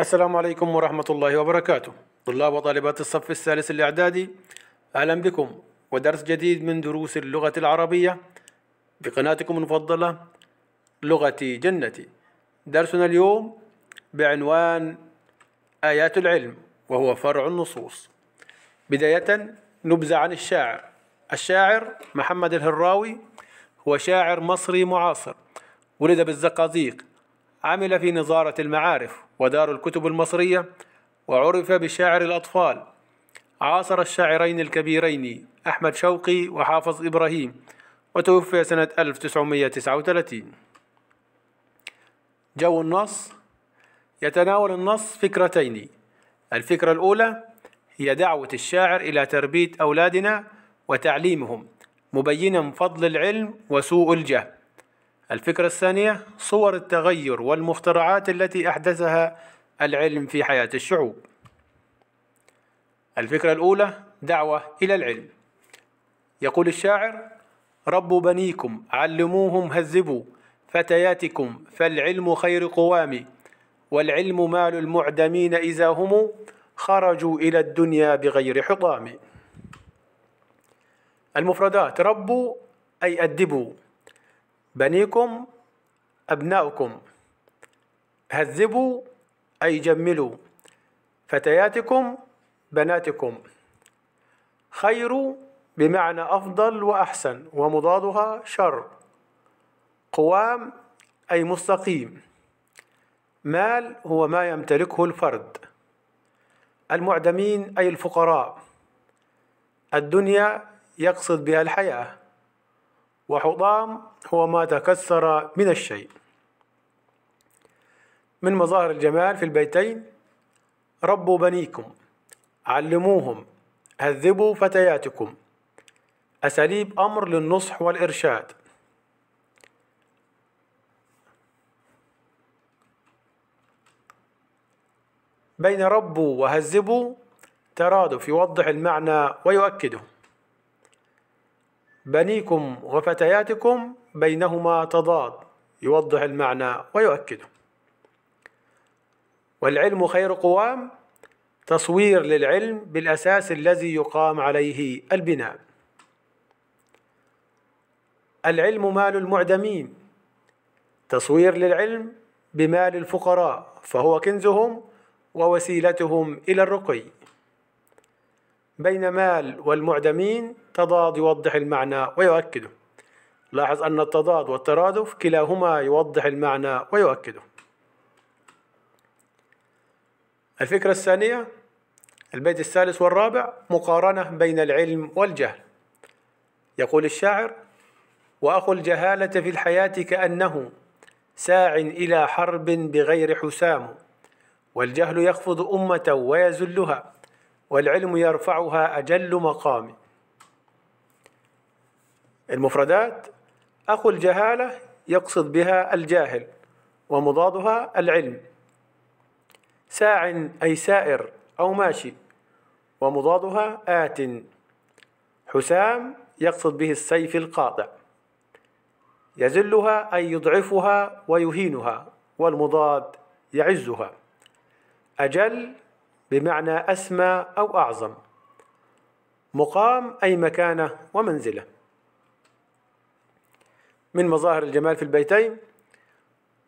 السلام عليكم ورحمة الله وبركاته طلاب وطالبات الصف الثالث الإعدادي أهلا بكم ودرس جديد من دروس اللغة العربية بقناتكم المفضلة لغتي جنتي درسنا اليوم بعنوان آيات العلم وهو فرع النصوص بداية نبذة عن الشاعر الشاعر محمد الهراوي هو شاعر مصري معاصر ولد بالزقازيق عمل في نظارة المعارف ودار الكتب المصرية وعرف بشاعر الأطفال عاصر الشاعرين الكبيرين أحمد شوقي وحافظ إبراهيم وتوفي سنة 1939 جو النص يتناول النص فكرتين الفكرة الأولى هي دعوة الشاعر إلى تربية أولادنا وتعليمهم مبينا فضل العلم وسوء الجهل الفكرة الثانية صور التغير والمخترعات التي أحدثها العلم في حياة الشعوب. الفكرة الأولى دعوة إلى العلم. يقول الشاعر: ربوا بنيكم علموهم هذبوا فتياتكم فالعلم خير قوام والعلم مال المعدمين إذا هم خرجوا إلى الدنيا بغير حطام. المفردات ربوا أي أدبوا بنيكم أبناؤكم هذبوا أي جملوا فتياتكم بناتكم خير بمعنى أفضل وأحسن ومضادها شر قوام أي مستقيم مال هو ما يمتلكه الفرد المعدمين أي الفقراء الدنيا يقصد بها الحياة وحطام هو ما تكسر من الشيء من مظاهر الجمال في البيتين ربوا بنيكم علموهم هذبوا فتياتكم أساليب أمر للنصح والإرشاد بين ربوا وهذبوا ترادف يوضح المعنى ويؤكده بنيكم وفتياتكم بينهما تضاد يوضح المعنى ويؤكده والعلم خير قوام تصوير للعلم بالاساس الذي يقام عليه البناء العلم مال المعدمين تصوير للعلم بمال الفقراء فهو كنزهم ووسيلتهم الى الرقي بين مال والمعدمين تضاد يوضح المعنى ويؤكده لاحظ أن التضاد والترادف كلاهما يوضح المعنى ويؤكده الفكرة الثانية البيت الثالث والرابع مقارنة بين العلم والجهل يقول الشاعر وأخو الجهالة في الحياة كأنه ساع إلى حرب بغير حسام والجهل يخفض أمة ويذلها والعلم يرفعها أجل مقام المفردات أخو الجهالة يقصد بها الجاهل ومضادها العلم ساع أي سائر أو ماشي ومضادها آت حسام يقصد به السيف القاطع يزلها أي يضعفها ويهينها والمضاد يعزها أجل بمعنى أسمى أو أعظم مقام أي مكانة ومنزلة من مظاهر الجمال في البيتين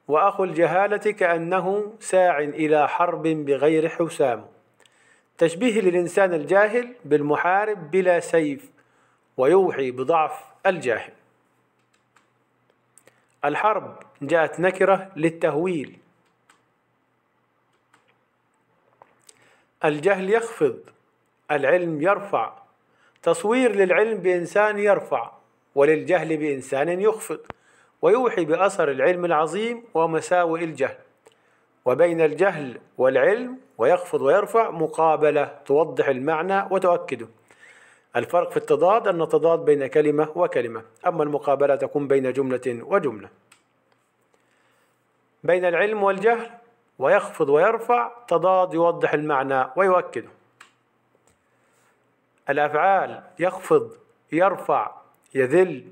وأخو الجهالة كأنه ساع إلى حرب بغير حسام تشبيه للإنسان الجاهل بالمحارب بلا سيف ويوحي بضعف الجاهل الحرب جاءت نكرة للتهويل الجهل يخفض العلم يرفع تصوير للعلم بإنسان يرفع وللجهل بإنسان يخفض ويوحي بأثر العلم العظيم ومساوئ الجهل وبين الجهل والعلم ويخفض ويرفع مقابلة توضح المعنى وتؤكده الفرق في التضاد أن التضاد بين كلمة وكلمة أما المقابلة تكون بين جملة وجملة بين العلم والجهل ويخفض ويرفع تضاد يوضح المعنى ويؤكده الأفعال يخفض يرفع يذل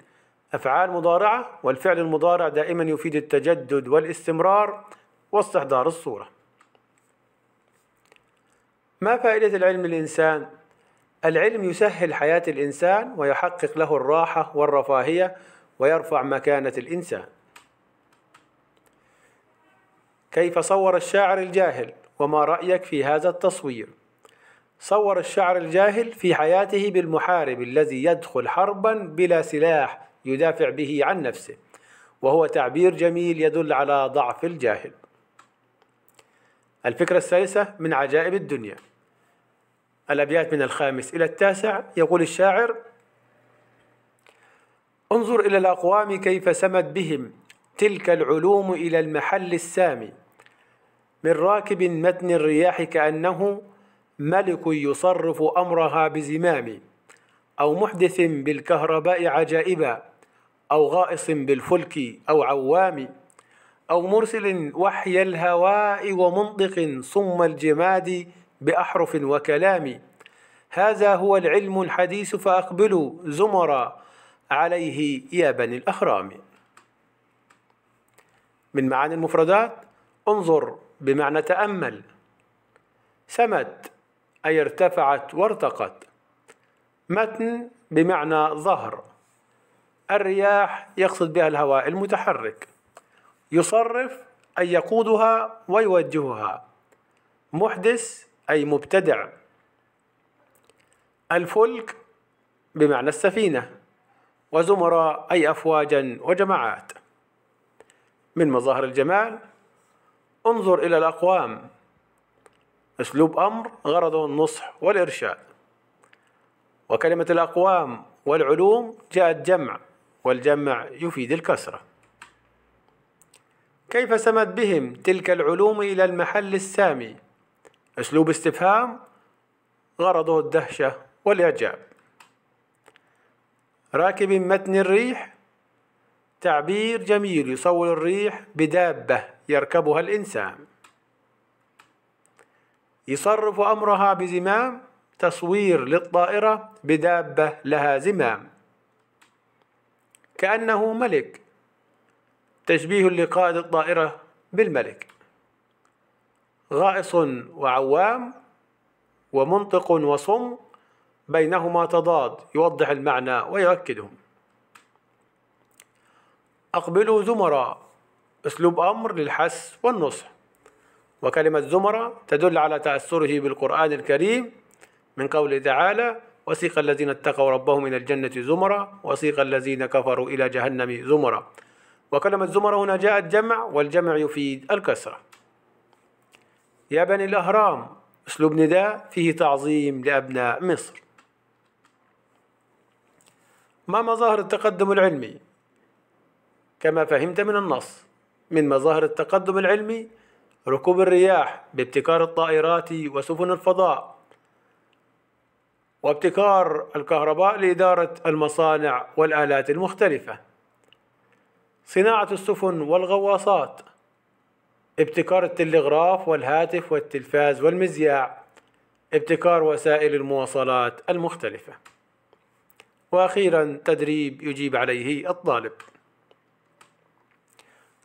أفعال مضارعة والفعل المضارع دائما يفيد التجدد والاستمرار واستحضار الصورة ما فائدة العلم للإنسان؟ العلم يسهل حياة الإنسان ويحقق له الراحة والرفاهية ويرفع مكانة الإنسان كيف صور الشاعر الجاهل وما رأيك في هذا التصوير صور الشاعر الجاهل في حياته بالمحارب الذي يدخل حربا بلا سلاح يدافع به عن نفسه وهو تعبير جميل يدل على ضعف الجاهل الفكرة الثالثة من عجائب الدنيا الأبيات من الخامس إلى التاسع يقول الشاعر انظر إلى الأقوام كيف سمت بهم تلك العلوم إلى المحل السامي من راكب متن الرياح كأنه ملك يصرف أمرها بزمام أو محدث بالكهرباء عجائبا أو غائص بالفلك أو عوام أو مرسل وحي الهواء ومنطق صم الجماد بأحرف وكلام هذا هو العلم الحديث فأقبلوا زمرا عليه يا بني الأهرام من معاني المفردات انظر بمعنى تأمل سمت أي ارتفعت وارتقت متن بمعنى ظهر الرياح يقصد بها الهواء المتحرك يصرف أي يقودها ويوجهها محدث أي مبتدع الفلك بمعنى السفينة وزمر أي أفواجا وجماعات من مظاهر الجمال انظر إلى الأقوام أسلوب أمر غرضه النصح والإرشاد وكلمة الأقوام والعلوم جاءت جمع والجمع يفيد الكسرة كيف سمت بهم تلك العلوم إلى المحل السامي أسلوب استفهام غرضه الدهشة والإعجاب راكب متن الريح تعبير جميل يصور الريح بدابة يركبها الإنسان يصرف أمرها بزمام تصوير للطائرة بدابة لها زمام كأنه ملك تشبيه لقائد الطائرة بالملك غائص وعوام ومنطق وصم بينهما تضاد يوضح المعنى ويؤكدهم أقبلوا زمراء أسلوب أمر للحس والنصح وكلمة زمرا تدل على تأثره بالقرآن الكريم من قوله تعالى وسيق الذين اتقوا ربهم إلى الجنة زمرا وسيق الذين كفروا إلى جهنم زمرا وكلمة زمرا هنا جاءت جمع والجمع يفيد الكسرة يا بني الأهرام أسلوب نداء فيه تعظيم لأبناء مصر ما مظاهر التقدم العلمي كما فهمت من النص من مظاهر التقدم العلمي ركوب الرياح بابتكار الطائرات وسفن الفضاء وابتكار الكهرباء لإدارة المصانع والآلات المختلفة صناعة السفن والغواصات ابتكار التلغراف والهاتف والتلفاز والمذياع ابتكار وسائل المواصلات المختلفة وأخيرا تدريب يجيب عليه الطالب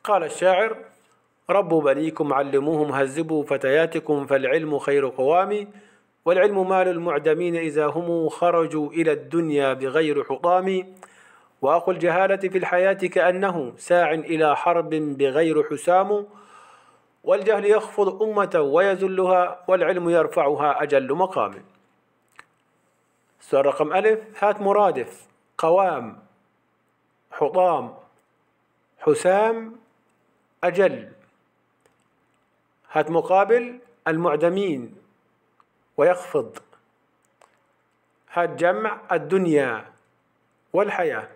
قال الشاعر رب بنيكم علموهم هذبوا فتياتكم فالعلم خير قوام والعلم مال المعدمين إذا هم خرجوا إلى الدنيا بغير حطام وأخو الجهالة في الحياة كأنه ساع إلى حرب بغير حسام والجهل يخفض أمة ويذلها والعلم يرفعها أجل مقام السؤال رقم ألف هات مرادف قوام حطام حسام أجل هات مقابل المعدمين ويخفض هات جمع الدنيا والحياة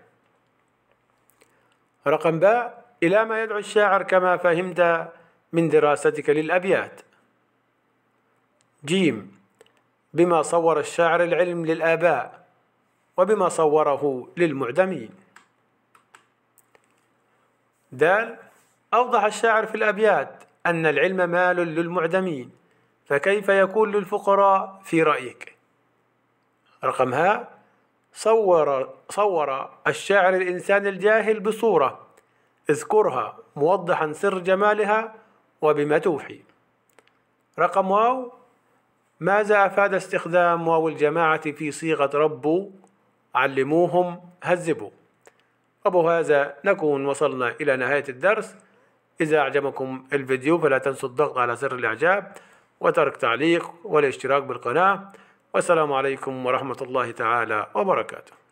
رقم باء إلى ما يدعو الشاعر كما فهمت من دراستك للأبيات جيم بما صور الشاعر العلم للآباء وبما صوره للمعدمين دال أوضح الشاعر في الأبيات أن العلم مال للمعدمين فكيف يكون للفقراء في رأيك؟ رقم ها صور صور الشاعر الإنسان الجاهل بصورة اذكرها موضحا سر جمالها وبما توحي رقم واو ماذا أفاد استخدام واو الجماعة في صيغة رب علموهم هذبوا هذا نكون وصلنا إلى نهاية الدرس إذا أعجبكم الفيديو فلا تنسوا الضغط على زر الإعجاب وترك تعليق والاشتراك بالقناة والسلام عليكم ورحمة الله تعالى وبركاته